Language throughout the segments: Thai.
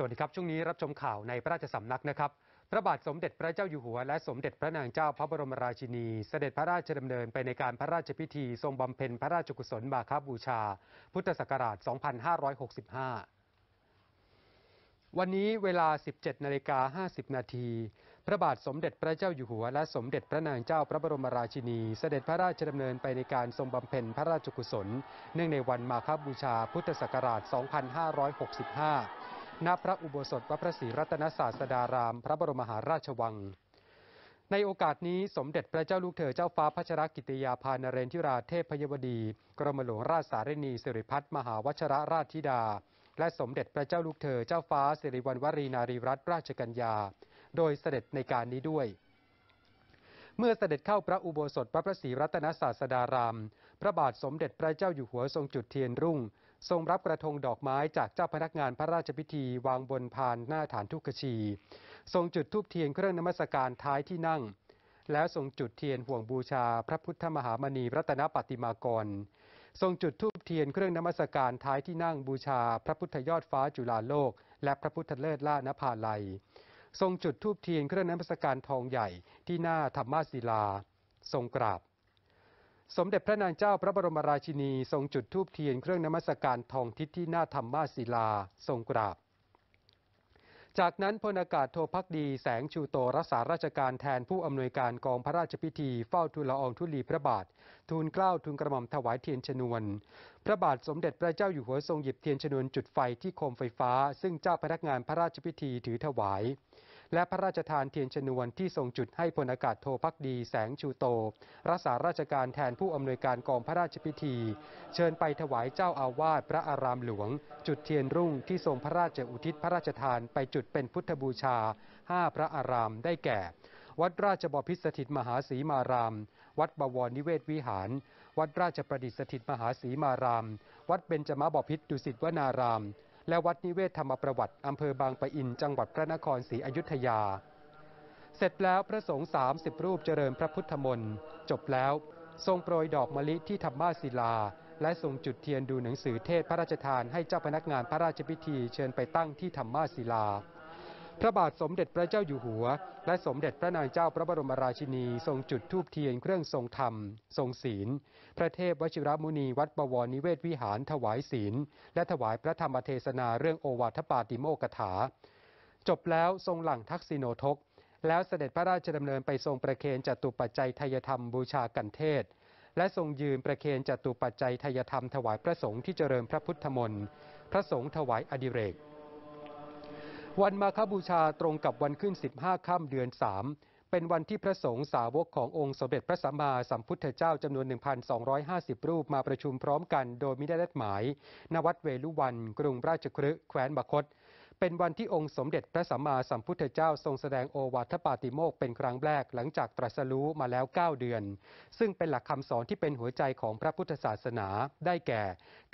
สวัสดีครับช่วงนี้รับชมข่าวในพระราชสำนักนะครับพระบาทสมเด็จพระเจ้าอยู่หัว และสมเด็จพระนางเจ้าพระบรมราชินี เสด็จพระราชดำเนินไปในการพระราชพิธีทรงบำเพ็ญพระราชกุศลมาคาบูชา พุทธศักราช 2565 วันนี้เวลา 17 นาฬิกา 50 นาทีพระบาทสมเด็จพระเจ้าอยู่หัว และสมเด็จพระนางเจ้าพระบรมราชินี เสด็จพระราชดำเนินไปในการทรงบำเพ็ญพระราชกุศลเนื่องในวันมาคาบูชาพุทธศักราช 2565ณนพระอุโบสถวัดพระศรีรัตนศาสดาราม พระบรมหาราชวัง ในโอกาสนี้สมเด็จพระเจ้าลูกเธอเจ้าฟ้าพัชรกิติยาภานเรนทิราเทพยวดี กรมหลวงราชสารีนีสิริพัฒมหาวชรราชธิดา และสมเด็จพระเจ้าลูกเธอ เจ้าฟ้าสิริวัณวรีนารีรัตนราชกัญญาโดยเสด็จในการนี้ด้วย เมื่อเสด็จเข้าพระอุโบสถพระพระศรีรัตนศาสดารามพระบาทสมเด็จพระเจ้าอยู่หัวทรงจุดเทียนรุ่งทรงรับกระทงดอกไม้จากเจ้าพนักงานพระราชพิธี วางบนพานหน้าฐานทุกขชีทรงจุดทูบเทียนเครื่องนมัสการท้ายที่นั่ง แล้วทรงจุดเทียนห่วงบูชาพระพุทธมหามณีรัตนปฏิมากรทรงจุดทูบเทียนเครื่องนมัสการท้ายที่นั่งบูชาพระพุทธยอดฟ้าจุฬาโลก และพระพุทธเลิศล่านภาลัย ทรงจุดทูบเทียนเครื่องนมัสการทองใหญ่ที่หน้าธรรมศิลา ทรงกราบสมเด็จพระนางเจ้าพระบรมราชินี ทรงจุดธูปเทียนเครื่องนมัสการทองทิศที่หน้าธรรมาศิลา ทรงกราบ จากนั้นพลอากาศโทพักดีแสงชูโตรักษาราชการแทนผู้อำนวยการ กองพระราชพิธีเฝ้าทูลละอองทุลีพระบาททูลเกล้าทูลกระหม่อมถวายเทียนชนวน พระบาทสมเด็จพระเจ้าอยู่หัวทรงหยิบเทียนชนวนจุดไฟที่โคมไฟฟ้าซึ่งเจ้าพนักงานพระราชพิธีถือถวายและพระราชทานเทียนชนวนที่ทรงจุดให้พลอากาศโทพักดีแสงชูโตรักษาราชการแทนผู้อำนวยการกองพระราชพิธี เชิญไปถวายเจ้าอาวาสพระอารามหลวง จุดเทียนรุ่งที่ทรงพระราชอุทิศพระราชทานไปจุดเป็นพุทธบูชา5พระอาราม ได้แก่ วัดราชบพิษสถิตมหาศรีมาราม วัดบวรนิเวศวิหาร วัดราชประดิษฐิตมหาศรีมารามวัดเบญจมบพิษดุสิตวนารามและวัดนิเวศธรรมประวัติ อำเภอบางปะอินจังหวัดพระนครศรีอยุธยา เสร็จแล้วพระสงฆ์30รูปเจริญพระพุทธมนต์จบแล้วทรงโปรยดอกมะลิที่ธรรมาศิลา และทรงจุดเทียนดูหนังสือเทศพระราชทานให้เจ้าพนักงานพระราชพิธีเชิญไปตั้งที่ธรรมาศิลาพระบาทสมเด็จพระเจ้าอยู่หัว และสมเด็จพระนางเจ้าพระบรมราชินีทรงจุดธูปเทียนเครื่องทรงธรรมทรงศีลพระเทพวชิรมุนีวัดบวรนิเวศวิหารถวายศีลและถวายพระธรรมเทศนาเรื่องโอวาทปาติโมกถาจบแล้วทรงหลังทักษิโนทก แล้วเสด็จพระราชดำเนินไปทรงประเคนจตุปัจจัยทยธรรมบูชากันเทศ และทรงยืนประเคนจตุปัจจัยทยธรรมถวายพระสงฆ์ที่เจริญพระพุทธมนต์พระสงฆ์ถวายอดิเรกวันมาคบูชาตรงกับวันขึ้น 15 ค่ำเดือน 3 เป็นวันที่พระสงฆ์สาวกขององค์สมเด็จพระสัมมาสัมพุทธเจ้าจำนวน 1,250 รูปมาประชุมพร้อมกันโดยมิได้นัดหมาย ณ วัดเวลุวัน กรุงราชคฤห์แคว้นมคตเป็นวันที่องค์สมเด็จพระสัมมาสัมพุทธเจ้าทรงแสดงโอวาทปาติโมกเป็นครั้งแรกหลังจากตรัสรู้มาแล้ว 9 เดือน ซึ่งเป็นหลักคำสอนที่เป็นหัวใจของพระพุทธศาสนาได้แก่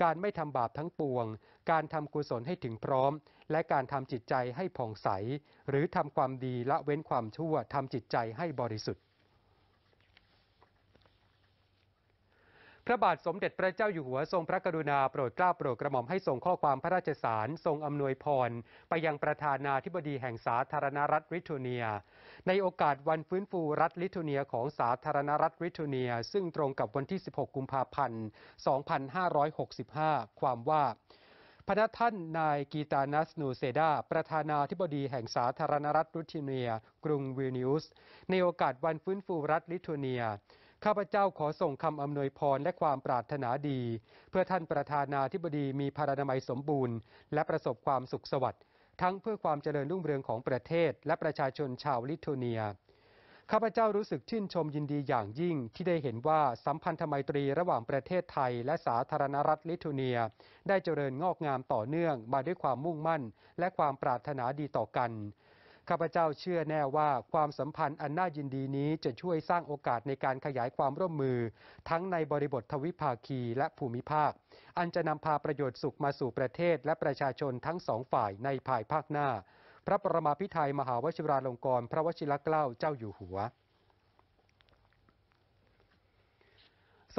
การไม่ทำบาปทั้งปวง การทำกุศลให้ถึงพร้อม และการทำจิตใจให้ผ่องใส หรือทำความดีละเว้นความชั่วทำจิตใจให้บริสุทธิ์พระบาทสมเด็จพระเจ้าอยู่หัวทรงพระกรุณาโปรดเกล้าโปรดกระหม่อมให้ส่งข้อความพระราชสาร ทรงอำนวยพร ไปยังประธานาธิบดีแห่งสาธารณรัฐลิทัวเนีย ในโอกาสวันฟื้นฟูรัฐลิทัวเนียของสาธารณรัฐลิทัวเนียซึ่งตรงกับวันที่ 16 กุมภาพันธ์ 2565 ความว่าพนักท่านนายกีตานัสนูเซดาประธานาธิบดีแห่งสาธารณรัฐลิทัวเนีย กรุงวิลนิวส์ในโอกาสวันฟื้นฟูรัฐลิทัวเนียข้าพเจ้าขอส่งคำอำนวยพรและความปรารถนาดี เพื่อท่านประธานาธิบดีมีพารณามัยสมบูรณ์ และประสบความสุขสวัสดิ์ทั้งเพื่อความเจริญรุ่งเรืองของประเทศและประชาชนชาวลิทัวเนียข้าพเจ้ารู้สึกชื่นชมยินดีอย่างยิ่งที่ได้เห็นว่าสัมพันธไมตรีระหว่างประเทศไทยและสาธารณรัฐลิทัวเนียได้เจริญงอกงามต่อเนื่องมาด้วยความมุ่งมั่น และความปรารถนาดีต่อกันข้าพเจ้าเชื่อแน่ว่าความสัมพันธ์อันน่ายินดีนี้จะช่วยสร้างโอกาสในการขยายความร่วมมือทั้งในบริบททวิภาคีและภูมิภาค อันจะนำพาประโยชน์สุขมาสู่ประเทศ และประชาชนทั้งสองฝ่ายในภายภาคหน้า พระประมาพิไทยมหาวชิราลงกรณ์พระวชิรเกล้าเจ้าอยู่หัว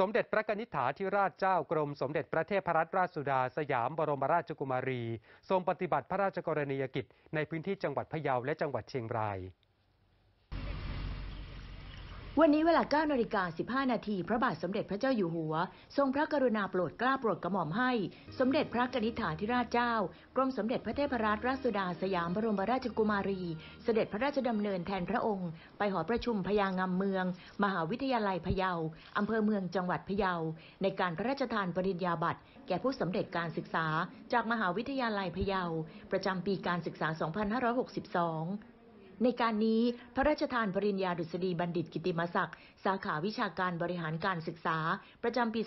สมเด็จพระกนิษฐาธิราชเจ้ากรม สมเด็จพระเทพรัตนราชสุดาสยามบรมราชกุมารี ทรงปฏิบัติพระราชกรณียกิจ ในพื้นที่จังหวัดพะเยาและจังหวัดเชียงรายวันนี้เวลา9นาฬิกา15นาทีพระบาทสมเด็จพระเจ้าอยู่หัว ทรงพระกรุณาโปรดเกล้าโปรดกระหม่อมให้ สมเด็จพระกนิษฐาธิราชเจ้ากรมสมเด็จพระเทพรัตนราชสุดาสยามบรมราชกุมารี เสด็จพระราชดำเนินแทนพระองค์ ไปหอประชุมพยางามเมือง มหาวิทยาลัยพะเยาอำเภอเมืองจังหวัดพะเยาในการพระราชทานปริญญาบัตรแก่ผู้สำเร็จการศึกษาจากมหาวิทยาลัยพะเยา ประจำปีการศึกษา 2562ในการนี้พระราชทานปริญญาดุษฎีบัณฑิตกิติมศักดิ์ สาขาวิชาการบริหารการศึกษา ประจำปี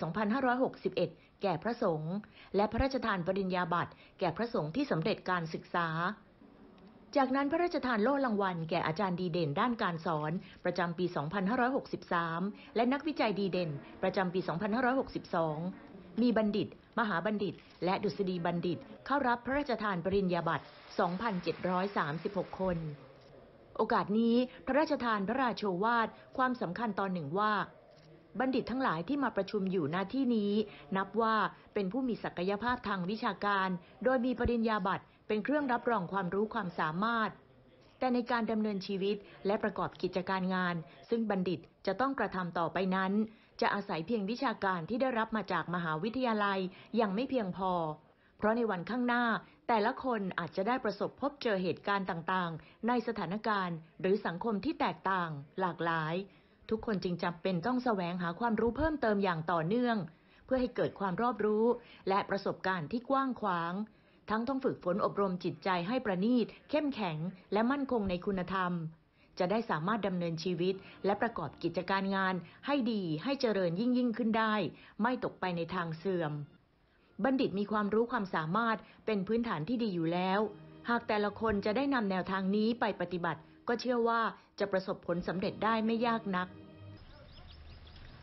2561 แก่พระสงฆ์และพระราชทานปริญญาบัตร แก่พระสงฆ์ที่สำเร็จการศึกษา จากนั้นพระราชทานโล่รางวัลแก่อาจารย์ดีเด่นด้านการสอนประจำปี 2563 และนักวิจัยดีเด่น ประจำปี 2562 มีบัณฑิต มหาบัณฑิต และดุษฎีบัณฑิตเข้ารับพระราชทานปริญญาบัตร 2,736 คนโอกาสนี้พระราชทานพระราโชวาทความสำคัญตอนหนึ่งว่า บัณฑิตทั้งหลายที่มาประชุมอยู่หน้าที่นี้นับว่าเป็นผู้มีศักยภาพทางวิชาการ โดยมีปริญญาบัตรเป็นเครื่องรับรองความรู้ความสามารถ แต่ในการดำเนินชีวิตและประกอบกิจการงาน ซึ่งบัณฑิตจะต้องกระทำต่อไปนั้น จะอาศัยเพียงวิชาการที่ได้รับมาจากมหาวิทยาลัยยังไม่เพียงพอเพราะในวันข้างหน้า แต่ละคนอาจจะได้ประสบพบเจอเหตุการณ์ต่างๆ ในสถานการณ์ หรือสังคมที่แตกต่างหลากหลาย ทุกคนจึงจำเป็นต้องแสวงหาความรู้เพิ่มเติมอย่างต่อเนื่อง เพื่อให้เกิดความรอบรู้ และประสบการณ์ที่กว้างขวาง ทั้งต้องฝึกฝนอบรมจิตใจให้ประณีตเข้มแข็ง และมั่นคงในคุณธรรม จะได้สามารถดำเนินชีวิต และประกอบกิจการงานให้ดีให้เจริญยิ่งยิ่งขึ้นได้ ไม่ตกไปในทางเสื่อมบัณฑิตมีความรู้ความสามารถเป็นพื้นฐานที่ดีอยู่แล้ว หากแต่ละคนจะได้นำแนวทางนี้ไปปฏิบัติ ก็เชื่อว่าจะประสบผลสำเร็จได้ไม่ยากนัก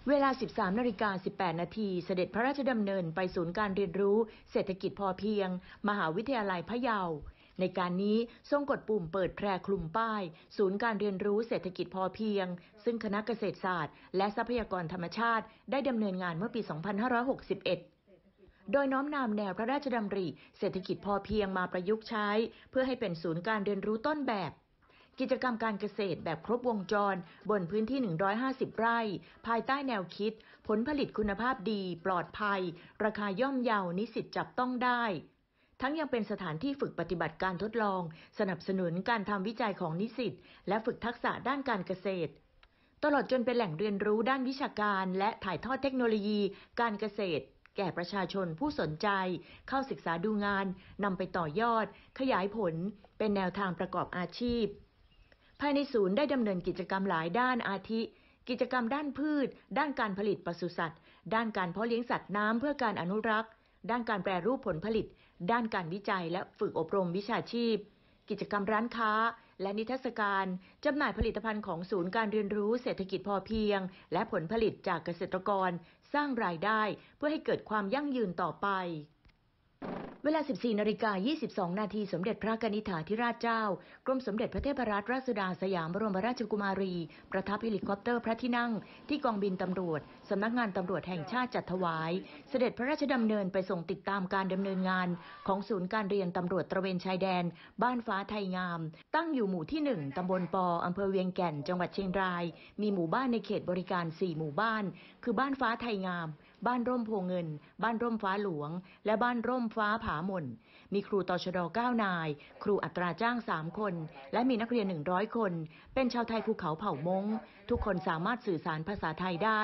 เวลา 13นาฬิกา18 นาที เสด็จพระราชดำเนินไปศูนย์การเรียนรู้ เศรษฐกิจพอเพียง มหาวิทยาลัยพะเยา ในการนี้ทรงกดปุ่มเปิดแพร่คลุมป้าย ศูนย์การเรียนรู้เศรษฐกิจพอเพียง ซึ่งคณะเกษตรศาสตร์และทรัพยากรธรรมชาติ ได้ดำเนินงานเมื่อปี 2561โดยน้อมนำแนวพระราชดำริ เศรษฐกิจพอเพียงมาประยุกต์ใช้ เพื่อให้เป็นศูนย์การเรียนรู้ต้นแบบ กิจกรรมการเกษตรแบบครบวงจร บนพื้นที่ 150 ไร่ ภายใต้แนวคิด ผลผลิตคุณภาพดี ปลอดภัย ราคาย่อมเยานิสิตจับต้องได้ ทั้งยังเป็นสถานที่ฝึกปฏิบัติการทดลอง สนับสนุนการทำวิจัยของนิสิตและฝึกทักษะด้านการเกษตร ตลอดจนเป็นแหล่งเรียนรู้ด้านวิชาการ และถ่ายทอดเทคโนโลยีการเกษตรแก่ประชาชนผู้สนใจ เข้าศึกษาดูงานนำไปต่อยอด ขยายผล เป็นแนวทางประกอบอาชีพ ภายในศูนย์ได้ดำเนินกิจกรรมหลายด้านอาทิ กิจกรรมด้านพืช ด้านการผลิตปศุสัตว์ด้านการเพาะเลี้ยงสัตว์น้ำเพื่อการอนุรักษ์ ด้านการแปรรูปผลผลิต ด้านการวิจัยและฝึกอบรมวิชาชีพ กิจกรรมร้านค้า และนิทรรศการจำหน่ายผลิตภัณฑ์ของศูนย์การเรียนรู้เศรษฐกิจพอเพียง และผลผลิตจากเกษตรกรสร้างรายได้เพื่อให้เกิดความยั่งยืนต่อไปเวลา 14 นาฬิกา 22 นาทีสมเด็จพระกนิษฐาธิราชเจ้า กรมสมเด็จพระเทพรัตนราชสุดาสยามบรมราชกุมารี ประทับเฮลิคอปเตอร์พระที่นั่ง ที่กองบินตำรวจ สำนักงานตำรวจแห่งชาติจัดถวาย เสด็จพระราชดำเนินไปส่งติดตามการดำเนินงานของศูนย์การเรียนตำรวจตระเวนชายแดน บ้านฟ้าไทยงาม ตั้งอยู่หมู่ที่ 1ตำบลปออำเภอเวียงแก่นจังหวัดเชียงราย มีหมู่บ้านในเขตบริการ 4 หมู่บ้าน คือ บ้านฟ้าไทยงามบ้านร่มโพเงิน บ้านร่มฟ้าหลวง และบ้านร่มฟ้าผาหม่นมีครูต่อชด9นาย ครูอัตราจ้าง 3 คน และมีนักเรียน 100 คน เป็นชาวไทยภูเขาเผ่ามงทุกคนสามารถสื่อสารภาษาไทยได้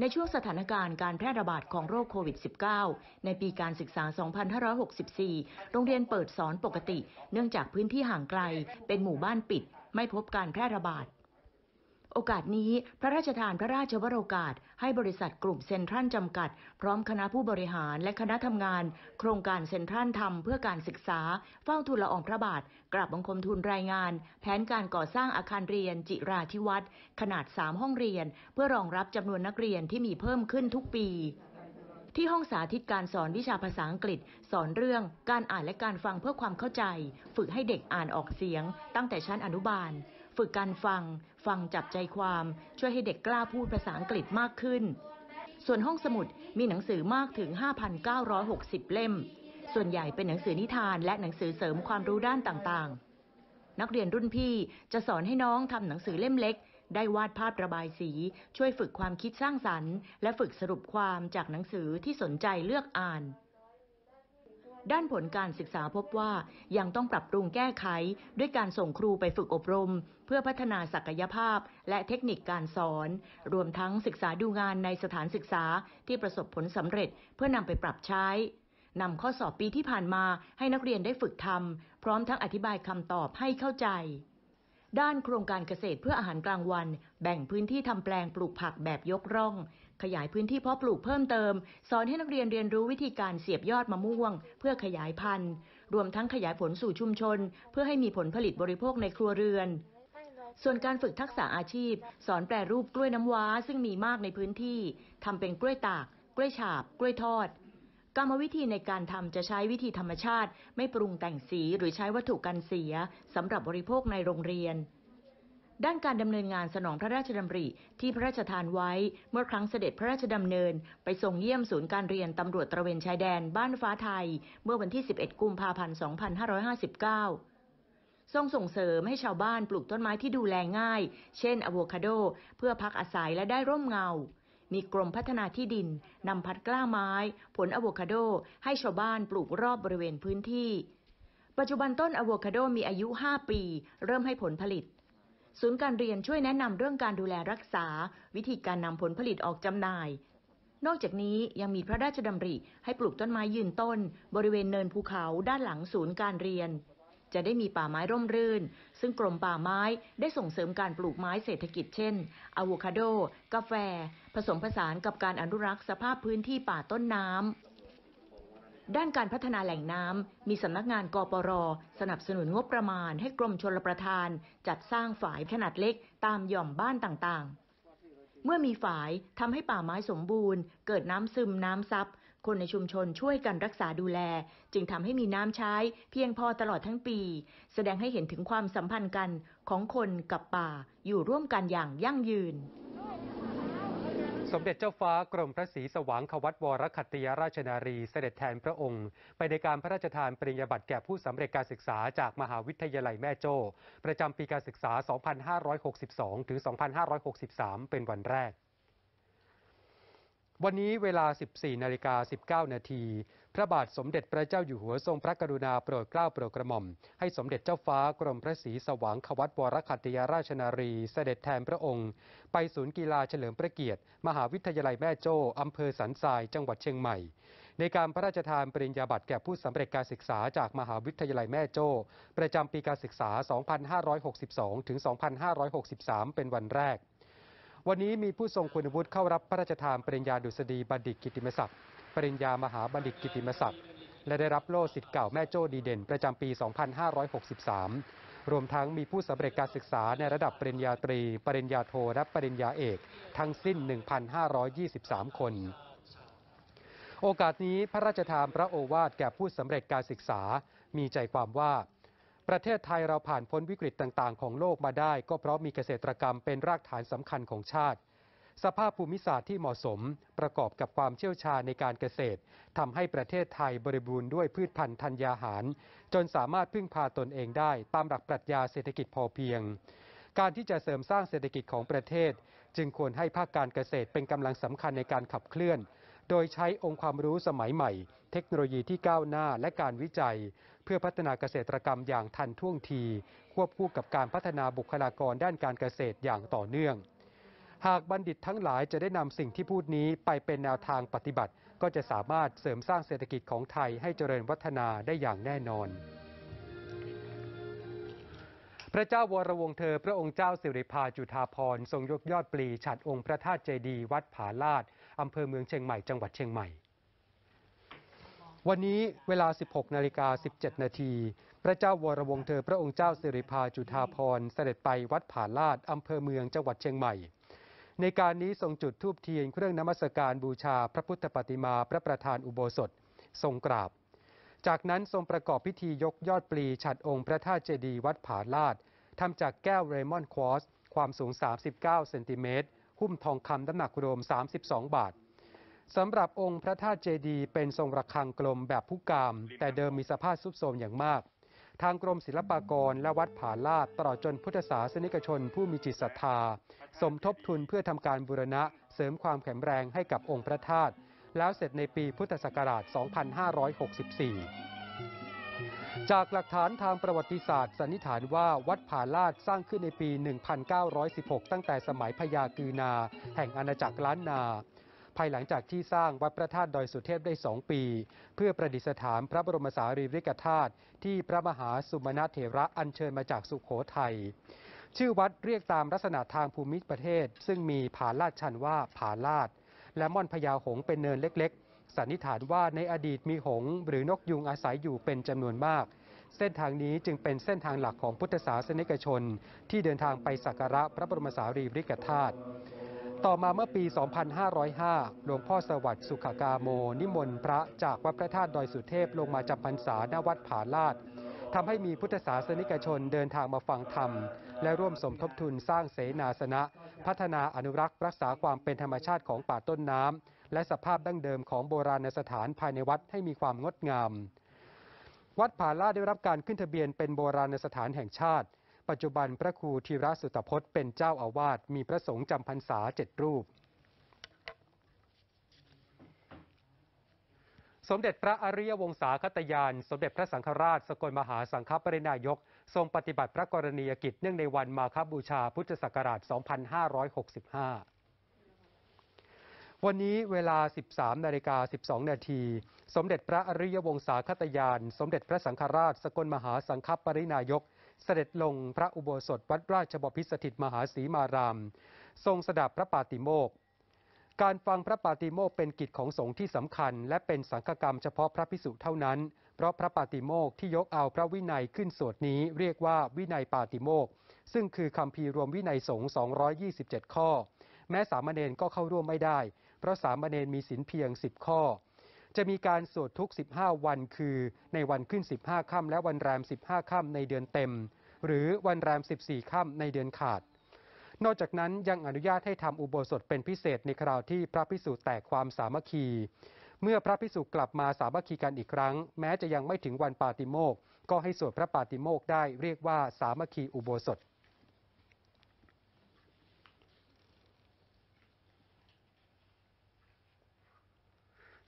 ในช่วงสถานการณ์การแพร่ระบาดของโรคโควิด -19 ในปีการศึกษา 2564 โรงเรียนเปิดสอนปกติ เนื่องจากพื้นที่ห่างไกล เป็นหมู่บ้านปิด ไม่พบการแพร่ระบาดโอกาสนี้พระราชทานพระราชวโรกาสให้บริษัทกลุ่มเซ็นทรัลจำกัด พร้อมคณะผู้บริหารและคณะทำงาน โครงการเซ็นทรัลทำเพื่อการศึกษา เฝ้าทุนละอองพระบาทกราบบังคมทุนรายงาน แผนการก่อสร้างอาคารเรียนจิราธิวัฒน์ขนาด 3 ห้องเรียนเพื่อรองรับจำนวนนักเรียนที่มีเพิ่มขึ้นทุกปี ที่ห้องสาธิตการสอนวิชาภาษาอังกฤษ สอนเรื่องการอ่านและการฟังเพื่อความเข้าใจ ฝึกให้เด็กอ่านออกเสียง ตั้งแต่ชั้นอนุบาลฝึกการฟัง ฟังจับใจความ ช่วยให้เด็กกล้าพูดภาษาอังกฤษมากขึ้น ส่วนห้องสมุดมีหนังสือมากถึง 5,960เล่ม ส่วนใหญ่เป็นหนังสือนิทานและหนังสือเสริมความรู้ด้านต่างๆ นักเรียนรุ่นพี่จะสอนให้น้องทำหนังสือเล่มเล็ก ได้วาดภาพระบายสี ช่วยฝึกความคิดสร้างสรรค์ และฝึกสรุปความจากหนังสือที่สนใจเลือกอ่านด้านผลการศึกษาพบว่ายังต้องปรับปรุงแก้ไข ด้วยการส่งครูไปฝึกอบรม เพื่อพัฒนาศักยภาพ และเทคนิคการสอน รวมทั้งศึกษาดูงานในสถานศึกษาที่ประสบผลสำเร็จเพื่อนำไปปรับใช้นำข้อสอบปีที่ผ่านมาให้นักเรียนได้ฝึกทำพร้อมทั้งอธิบายคำตอบให้เข้าใจ ด้านโครงการเกษตรเพื่ออาหารกลางวัน แบ่งพื้นที่ทำแปลงปลูกผักแบบยกร่องขยายพื้นที่เพาะปลูกเพิ่มเติม สอนให้นักเรียนเรียนรู้วิธีการเสียบยอดมะม่วง เพื่อขยายพันธุ์ รวมทั้งขยายผลสู่ชุมชน เพื่อให้มีผลผลิตบริโภคในครัวเรือน ส่วนการฝึกทักษะอาชีพ สอนแปรรูปกล้วยน้ำว้าซึ่งมีมากในพื้นที่ทำเป็นกล้วยตากกล้วยฉาบกล้วยทอดกรรมวิธีในการทำจะใช้วิธีธรรมชาติไม่ปรุงแต่งสีหรือใช้วัตถุกันเสียสำหรับบริโภคในโรงเรียนด้านการดำเนินงานสนองพระราชดำริที่พระราชทานไว้เมื่อครั้งเสด็จพระราชดำเนิน ไปทรงเยี่ยมศูนย์การเรียนตำรวจตระเวนชายแดนบ้านฟ้าไทย เมื่อวันที่ 11 กุมภาพันธ์ 2559 ทรงส่งเสริมให้ชาวบ้านปลูกต้นไม้ที่ดูแลง่าย เช่นอะโวคาโดเพื่อพักอาศัยและได้ร่มเงา มีกรมพัฒนาที่ดินนำพัดกล้าไม้ ผลอะโวคาโดให้ชาวบ้านปลูกรอบบริเวณพื้นที่ ปัจจุบันต้นอะโวคาโดมีอายุ 5 ปี เริ่มให้ผลผลิตศูนย์การเรียนช่วยแนะนำเรื่องการดูแลรักษา วิธีการนำผลผลิตออกจำหน่าย นอกจากนี้ยังมีพระราชดำริให้ปลูกต้นไม้ยืนต้น บริเวณเนินภูเขาด้านหลังศูนย์การเรียน จะได้มีป่าไม้ร่มรื่น ซึ่งกรมป่าไม้ได้ส่งเสริมการปลูกไม้เศรษฐกิจเช่นอะโวคาโดกาแฟ ผสมผสานกับการอนุรักษ์สภาพพื้นที่ป่าต้นน้ำด้านการพัฒนาแหล่งน้ำมีสำนักงานกปร สนับสนุนงบประมาณให้กรมชลประทาน จัดสร้างฝายขนาดเล็กตามหย่อมบ้านต่าง ๆ เมื่อมีฝายทำให้ป่าไม้สมบูรณ์ เกิดน้ำซึมน้ำซับ คนในชุมชนช่วยกันรักษาดูแล จึงทำให้มีน้ำใช้เพียงพอตลอดทั้งปี แสดงให้เห็นถึงความสัมพันธ์กันของคนกับป่าอยู่ร่วมกันอย่างยั่งยืนสมเด็จเจ้าฟ้า กรมพระศรีสว่างควัตวรคัตยราชนารีเสด็จแทนพระองค์ ไปในการพระราชทานปริญญาบัตรแก่ผู้สำเร็จการศึกษาจากมหาวิทยาลัยแม่โจ้ ประจำปีการศึกษา 2562 ถึง 2563 เป็นวันแรกวันนี้เวลา 14 นาฬิกา 19 นาที พระบาทสมเด็จพระเจ้าอยู่หัวทรงพระกรุณาโปรดเกล้าโปรดกระหม่อมให้สมเด็จเจ้าฟ้ากรมพระศรีสว่างขวัตวรคัตยาราชนารีเสด็จแทนพระองค์ ไปศูนย์กีฬาเฉลิมพระเกียรติ มหาวิทยาลัยแม่โจ้อำเภอสันทราย จังหวัดเชียงใหม่ ในการพระราชทานปริญญาบัตรแก่ผู้สำเร็จการศึกษาจาก มหาวิทยาลัยแม่โจ้ประจำปีการศึกษา 2562ถึง2563 เป็นวันแรกวันนี้มีผู้ทรงคุณวุฒิเข้ารับพระราชทานปริญญาดุษฎีบัณฑิตกิติมศักดิ์ปริญญามหาบัณฑิตกิติมศักดิ์และได้รับโล่สิทธิ์เก่าแม่โจ้ดีเด่น ประจำปี 2563 รวมทั้งมีผู้สำเร็จการศึกษาในระดับปริญญาตรี ปริญญาโทและปริญญาเอกทั้งสิ้น 1,523 คน โอกาสนี้พระราชทานพระโอวาทแก่ผู้สำเร็จการศึกษา มีใจความว่าประเทศไทยเราผ่านพ้นวิกฤตต่างๆ ของโลกมาได้ก็เพราะมีเกษตรกรรมเป็นรากฐานสำคัญของชาติ สภาพภูมิศาสตร์ที่เหมาะสม ประกอบกับความเชี่ยวชาญในการเกษตรทำให้ประเทศไทยบริบูรณ์ด้วยพืชพันธุ์ธัญญาหาร จนสามารถพึ่งพาตนเองได้ตามหลักปรัชญาเศรษฐกิจพอเพียง การที่จะเสริมสร้างเศรษฐกิจของประเทศ จึงควรให้ภาคการเกษตรเป็นกำลังสำคัญในการขับเคลื่อนโดยใช้องค์ความรู้สมัยใหม่ เทคโนโลยีที่ก้าวหน้าและการวิจัย เพื่อพัฒนาเกษตรกรรมอย่างทันท่วงที ควบคู่กับการพัฒนาบุคลากรด้านการเกษตรอย่างต่อเนื่อง หากบัณฑิตทั้งหลายจะได้นำสิ่งที่พูดนี้ไปเป็นแนวทางปฏิบัติก็จะสามารถเสริมสร้างเศรษฐกิจของไทยให้เจริญวัฒนาได้อย่างแน่นอนระเจ้าวรวงเธอพระองค์เจ้าสิริพาจุฑาพรทรงยกยอดปลี ฉัดองค์พระธาตุเจดีย์วัดผาลาดอำเภอเมืองเชียงใหม่ จังหวัดเชียงใหม่ วันนี้เวลา 16 นาฬิกา 17 นาที พระเจ้าวรวงเธอพระองค์เจ้าสิริพาจุฑาพรเสด็จไปวัดผาลาดอำเภอเมืองจังหวัดเชียงใหม่ ในการนี้ทรงจุดธูปเทียนเครื่องนมัสการบูชาพระพุทธปฏิมาพระประธานอุโบสถทรงกราบ จากนั้นทรงประกอบพิธียกยอดปลี ฉัดองค์พระธาตุเจดีย์วัดผาลาดทำจากแก้วเรมอนควอสความสูง 39 เซนติเมตรหุ้มทองคำน้ำหนักรวม32 บาทสำหรับองค์พระธาตุเจดีเป็นทรงระฆังกลมแบบผู้กามแต่เดิมมีสภาพทรุดโทรมอย่างมาก ทางกรมศิลปากรและวัดผาลาดตลอดจนพุทธศาสนิกชนผู้มีจิตศรัทธาสมทบทุนเพื่อทำการบูรณะเสริมความแข็งแรงให้กับองค์พระธาตุแล้วเสร็จในปีพุทธศักราช 2564จากหลักฐานทางประวัติศาสตร์สันนิษฐานว่าวัดผาลาดสร้างขึ้นในปี 1916 ตั้งแต่สมัยพญากือนา แห่งอาณาจักรล้านนา ภายหลังจากที่สร้างวัดพระธาตุดอยสุเทพได้สองปี เพื่อประดิษฐานพระบรมสารีริกธาตุที่พระมหาสุมนเถระอัญเชิญมาจากสุขโขทยัยชื่อวัดเรียกตามลักษณะทางภูมิประเทศ ซึ่งมีผาลาดชันว่าผาลาดและม่อนพญาหงเป็นเนินเล็กๆสันนิษฐานว่าในอดีตมีหงหรือนกยุงอาศัยอยู่เป็นจำนวนมาก เส้นทางนี้จึงเป็นเส้นทางหลักของพุทธศาสนิกชน ที่เดินทางไปสักการะพระบรมสารีริกธาตุต่อมาเมื่อปี 2505 หลวงพ่อสวัสดิ์สุขกาโมนิมนต์พระจากวัดพระธาตุดอยสุเทพลงมาจำพรรษาณวัดผาลาดทำให้มีพุทธศาสนิกชนเดินทางมาฟังธรรม และร่วมสมทบทุนสร้างเสนาสนะพัฒนาอนุรักษ์รักษาความเป็นธรรมชาติของป่าต้นน้ำและสภาพดั้งเดิมของโบราณสถานภายในวัดให้มีความงดงาม วัดผาล่าได้รับการขึ้นทะเบียนเป็นโบราณสถานแห่งชาติ ปัจจุบันพระครูธีรสุตพจน์เป็นเจ้าอาวาสมีพระสงฆ์จำพรรษาเจ็ดรูป สมเด็จพระอริยวงศาคตยาน สมเด็จพระสังฆราช สกลมหาสังฆปรินายก ทรงปฏิบัติพระกรณียกิจ เนื่องในวันมาคบูชาพุทธศักราช 2565วันนี้เวลา 13 นาฬิกา 12 นาที สมเด็จพระอริยวงศาคตยาน สมเด็จพระสังฆราช สกลมหาสังฆปรินายก เสด็จลงพระอุโบสถวัดราชบพิสถิตมหาศรีมาราม ทรงสดับพระปาติโมกการฟังพระปาติโมกเป็นกิจของสงฆ์ที่สำคัญ และเป็นสังฆกรรมเฉพาะพระพิสุเท่านั้น เพราะพระปาติโมกที่ยกเอาพระวินัยขึ้นสวดนี้เรียกว่าวินัยปาติโมกซึ่งคือคำพีรวมวินัยสงฆ์ 227 ข้อ แม้สามเณรก็เข้าร่วมไม่ได้เพราะสามเณรมีศีลเพียง 10 ข้อ จะมีการสวดทุก 15 วันคือในวันขึ้น 15 ค่ำและวันแรม 15ค่ำในเดือนเต็ม หรือวันแรม 14ค่ำในเดือนขาด นอกจากนั้นยังอนุญาตให้ทำอุโบสถเป็นพิเศษในคราวที่พระพิสุแตกความสามัคคี เมื่อพระพิสุกลับมาสามัคคีกันอีกครั้ง แม้จะยังไม่ถึงวันปาติโมกก็ให้สวดพระปาติโมกได้เรียกว่าสามัคคีอุโบสถ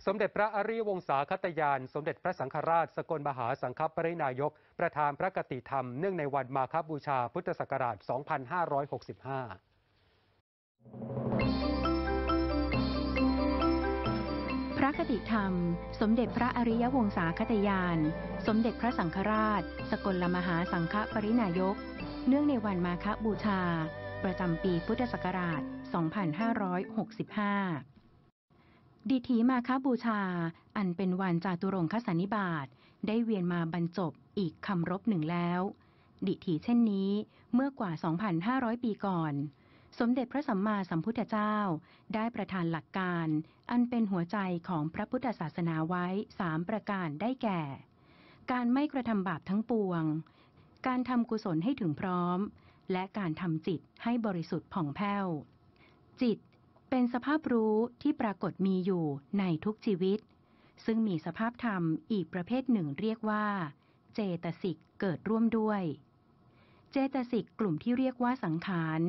สมเด็จพระอริยวงศาคตยาน สมเด็จพระสังฆราช สกลมหาสังฆปรินายก ประธานพระกติธรรม เนื่องในวันมาคบูชาพุทธศักราช 2565 พระคติธรรม สมเด็จพระอริยวงศาคตยาน สมเด็จพระสังฆราช สกลลมหาสังฆปรินายก เนื่องในวันมาคบูชา ประจำปีพุทธศักราช 2565ดิถีมาคบูชา อันเป็นวันจาตุรงคสันนิบาตได้เวียนมาบรรจบอีกคำรบหนึ่งแล้ว ดิถีเช่นนี้เมื่อกว่า 2,500 ปีก่อน สมเด็จพระสัมมาสัมพุทธเจ้าได้ประทานหลักการ อันเป็นหัวใจของพระพุทธศาสนาไว้สามประการได้แก่ การไม่กระทำบาปทั้งปวง การทำกุศลให้ถึงพร้อม และการทำจิตให้บริสุทธิ์ผ่องแผ้ว จิตเป็นสภาพรู้ที่ปรากฏมีอยู่ในทุกชีวิต ซึ่งมีสภาพธรรมอีกประเภทหนึ่งเรียกว่า เจตสิกเกิดร่วมด้วย เจตสิกกลุ่มที่เรียกว่าสังขาร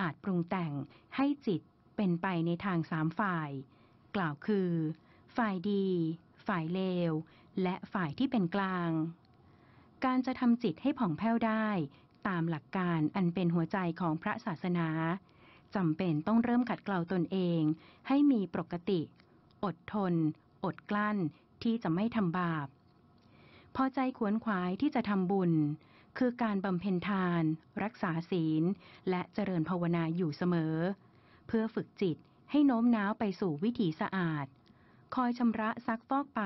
อาจปรุงแต่งให้จิตเป็นไปในทางสามฝ่าย กล่าวคือฝ่ายดี ฝ่ายเลว และฝ่ายที่เป็นกลาง การจะทำจิตให้ผ่องแผ้วได้ตามหลักการอันเป็นหัวใจของพระศาสนาจำเป็นต้องเริ่มขัดเกลาตนเอง ให้มีปกติ อดทน อดกลั้นที่จะไม่ทำบาป พอใจขวนขวายที่จะทำบุญ คือการบำเพ็ญทาน รักษาศีล และเจริญภาวนาอยู่เสมอ เพื่อฝึกจิตให้โน้มน้าวไปสู่วิถีสะอาด คอยชำระซักฟอกไป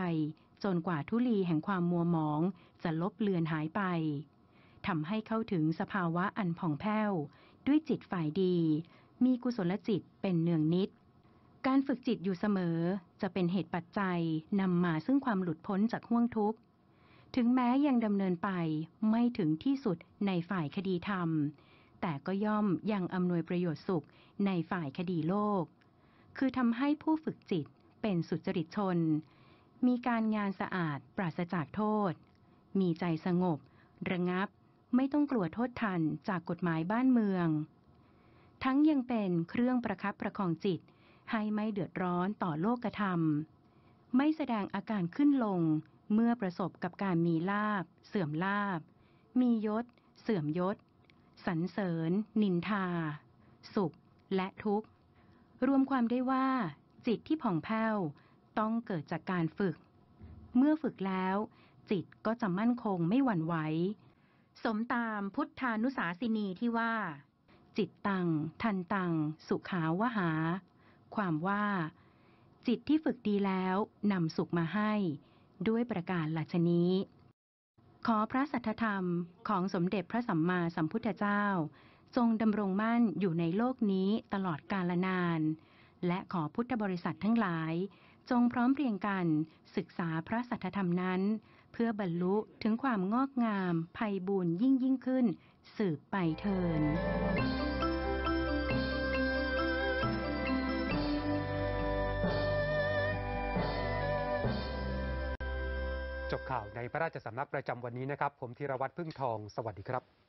จนกว่าทุลีแห่งความมัวหมองจะลบเลือนหายไปทำให้เข้าถึงสภาวะอันผ่องแผ้วด้วยจิตฝ่ายดีมีกุศลจิตเป็นเนืองนิด การฝึกจิตอยู่เสมอจะเป็นเหตุปัจจัยนำมาซึ่งความหลุดพ้นจากห่วงทุกข์ ถึงแม้ยังดำเนินไปไม่ถึงที่สุดในฝ่ายคดีธรรม แต่ก็ย่อมยังอำนวยประโยชน์สุข ในฝ่ายคดีโลก คือทำให้ผู้ฝึกจิตเป็นสุจริตชน มีการงานสะอาดปราศจากโทษ มีใจสงบ ระงับ ไม่ต้องกลัวโทษทันจากกฎหมายบ้านเมืองทั้งยังเป็นเครื่องประคับประคองจิต ให้ไม่เดือดร้อนต่อโลกธรรม ไม่แสดงอาการขึ้นลงเมื่อประสบกับการมีลาบ เสื่อมลาบ มียศ เสื่อมยศ สรรเสริญ นินทา สุขและทุกข์ รวมความได้ว่าจิตที่ผ่องแผ้วต้องเกิดจากการฝึก เมื่อฝึกแล้ว จิตก็จะมั่นคงไม่หวั่นไหวสมตามพุทธานุสาสินีที่ว่าจิตตัง ทันตัง สุขาวหา ความว่า จิตที่ฝึกดีแล้ว นำสุขมาให้ด้วยประการหลัชนี้ ขอพระสัทธธรรมของสมเด็จพระสัมมาสัมพุทธเจ้า ทรงดำรงมั่นอยู่ในโลกนี้ตลอดกาลนาน และขอพุทธบริษัททั้งหลาย จงพร้อมเพรียงกันศึกษาพระสัทธรรมนั้น เพื่อบรรลุถึงความงอกงามไพ่บูญยิ่งยิ่งขึ้น สืบไปเทินจบข่าวในพระราชสำนักประจำวันนี้นะครับ ผมธีรวัตรพึ่งทอง สวัสดีครับ